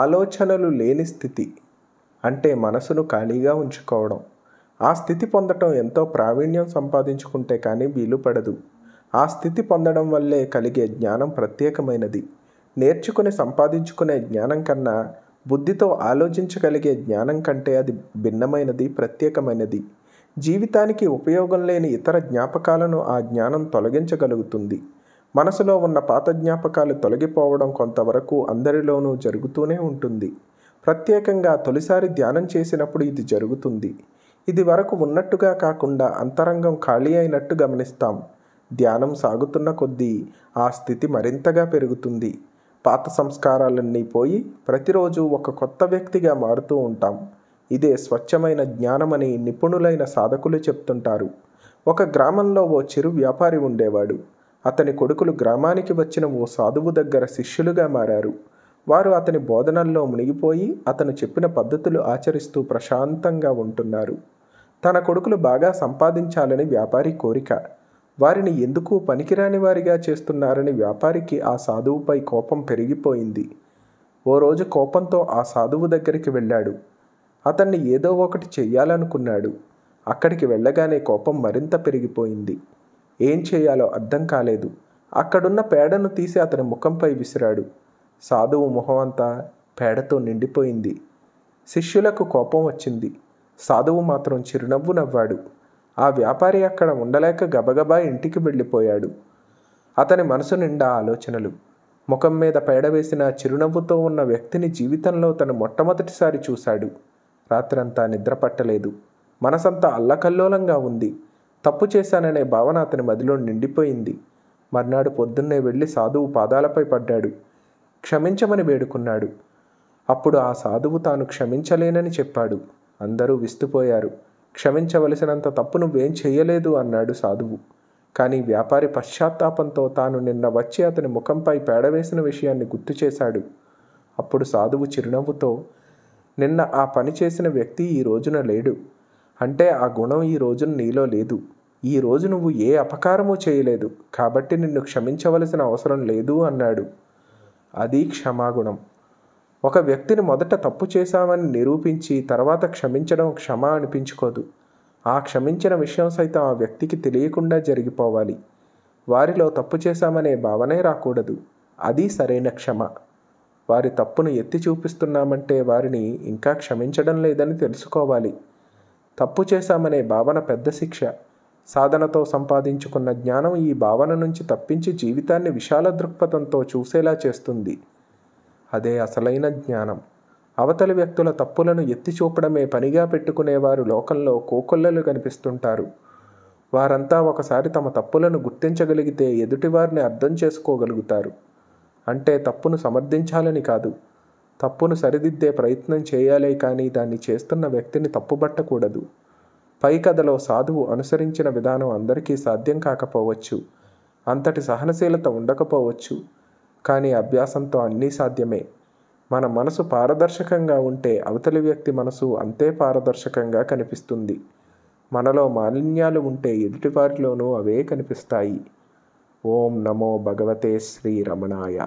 ఆలోచనలు లేని స్థితి అంటే మనసును ఖాళీగా ఉంచుకోవడం ఆ స్థితి పొందటం ఎంతో ప్రావీణ్యం సంపాదించుకుంటే కానీ వీలు పడదు ఆ స్థితి పొందడం వల్లే కలిగే జ్ఞానం ప్రత్యేకమైనది నేర్చుకుని సంపాదించుకునే జ్ఞానం కన్నా బుద్ధితో ఆలోచించగలిగే జ్ఞానం కంటే అది భిన్నమైనది ప్రత్యేకమైనది జీవితానికి ఉపయోగం లేని ఇతర జ్ఞాపకాలను ఆ జ్ఞానం తొలగించగలుగుతుంది మనసులో ఉన్న పాత జ్ఞాపకాలు తొలగిపోవడం కొంతవరకు అందరిలోనూ జరుగుతూనే ఉంటుంది ప్రత్యేకంగా తొలిసారి ధ్యానం చేసినప్పుడు ఇది జరుగుతుంది ఇది వరకు ఉన్నట్టుగా కాకుండా అంతరంగం ఖాళీ అయినట్టు గమనిస్తాం ధ్యానం సాగుతున్న కొద్దీ ఆ స్థితి మరింతగా పెరుగుతుంది పాత సంస్కారాలన్నీ పోయి ప్రతిరోజు ఒక కొత్త వ్యక్తిగా మారుతూ ఉంటాం ఇదే స్వచ్ఛమైన జ్ఞానమని నిపుణులైన సాధకులు చెప్తుంటారు ఒక గ్రామంలో ఓ చిరు వ్యాపారి ఉండేవాడు అతని కొడుకులు గ్రామానికి వచ్చిన ఓ సాధువు దగ్గర శిష్యులుగా మారారు వారు అతని బోధనల్లో మునిగిపోయి అతను చెప్పిన పద్ధతులు ఆచరిస్తూ ప్రశాంతంగా ఉంటున్నారు తన కొడుకులు బాగా సంపాదించాలని వ్యాపారి కోరిక వారిని ఎందుకు పనికిరాని వారిగా చేస్తున్నారని వ్యాపారికి ఆ సాధువుపై కోపం పెరిగిపోయింది ఓ రోజు కోపంతో ఆ సాధువు దగ్గరికి వెళ్ళాడు అతన్ని ఏదో ఒకటి చెయ్యాలనుకున్నాడు అక్కడికి వెళ్ళగానే కోపం మరింత పెరిగిపోయింది ఏం చేయాలో అర్థం కాలేదు అక్కడున్న పేడను తీసి అతని ముఖంపై విసిరాడు సాధువు ముఖం అంతా పేడతో నిండిపోయింది శిష్యులకు కోపం వచ్చింది సాధువు మాత్రం చిరునవ్వు నవ్వాడు ఆ వ్యాపారి అక్కడ ఉండలేక గబగబా ఇంటికి వెళ్ళిపోయాడు అతని మనసు నిండా ఆలోచనలు ముఖం మీద పేడ వేసిన చిరునవ్వుతో ఉన్న వ్యక్తిని జీవితంలో తను మొట్టమొదటిసారి చూశాడు రాత్రంతా నిద్ర పట్టలేదు మనసంతా అల్లకల్లోలంగా ఉంది తప్పు చేశాననే భావన అతని మదిలో నిండిపోయింది మర్నాడు పొద్దున్నే వెళ్ళి సాధువు పాదాలపై పడ్డాడు క్షమించమని వేడుకున్నాడు అప్పుడు ఆ సాధువు తాను క్షమించలేనని చెప్పాడు అందరూ విస్తుపోయారు క్షమించవలసినంత తప్పు నువ్వేం చేయలేదు అన్నాడు సాధువు కానీ వ్యాపారి పశ్చాత్తాపంతో తాను నిన్న వచ్చి అతని ముఖంపై పేడవేసిన విషయాన్ని గుర్తు చేశాడు అప్పుడు సాధువు చిరునవ్వుతో నిన్న ఆ పని చేసిన వ్యక్తి ఈ రోజున లేడు అంటే ఆ గుణం ఈ రోజున నీలో లేదు ఈరోజు నువ్వు ఏ అపకారము చేయలేదు కాబట్టి నిన్ను క్షమించవలసిన అవసరం లేదు అన్నాడు అది క్షమాగుణం ఒక వ్యక్తిని మొదట తప్పు చేశామని నిరూపించి తర్వాత క్షమించడం క్షమ అనిపించుకోదు ఆ క్షమించిన విషయం సైతం ఆ వ్యక్తికి తెలియకుండా జరిగిపోవాలి వారిలో తప్పు చేశామనే భావనే రాకూడదు అది సరైన క్షమ వారి తప్పును ఎత్తి చూపిస్తున్నామంటే వారిని ఇంకా క్షమించడం లేదని తెలుసుకోవాలి తప్పు చేశామనే భావన పెద్ద శిక్ష సాధనతో సంపాదించుకున్న జ్ఞానం ఈ భావన నుంచి తప్పించి జీవితాన్ని విశాల దృక్పథంతో చూసేలా చేస్తుంది అదే అసలైన జ్ఞానం అవతలి వ్యక్తుల తప్పులను ఎత్తి చూపడమే పనిగా పెట్టుకునేవారు లోకంలో కోకొల్లలు కనిపిస్తుంటారు వారంతా ఒకసారి తమ తప్పులను గుర్తించగలిగితే ఎదుటివారిని అర్థం చేసుకోగలుగుతారు అంటే తప్పును సమర్థించాలని కాదు తప్పును సరిదిద్దే ప్రయత్నం చేయాలే కానీ దాన్ని చేస్తున్న వ్యక్తిని తప్పుబట్టకూడదు పై కథలో సాధువు అనుసరించిన విధానం అందరికీ సాధ్యం కాకపోవచ్చు అంతటి సహనశీలత ఉండకపోవచ్చు కానీ అభ్యాసంతో అన్నీ సాధ్యమే మన మనసు పారదర్శకంగా ఉంటే అవతలి వ్యక్తి మనసు అంతే పారదర్శకంగా కనిపిస్తుంది మనలో మాలిన్యాలు ఉంటే ఎదుటివారిలోనూ అవే కనిపిస్తాయి ఓం నమో భగవతే శ్రీ రమణాయ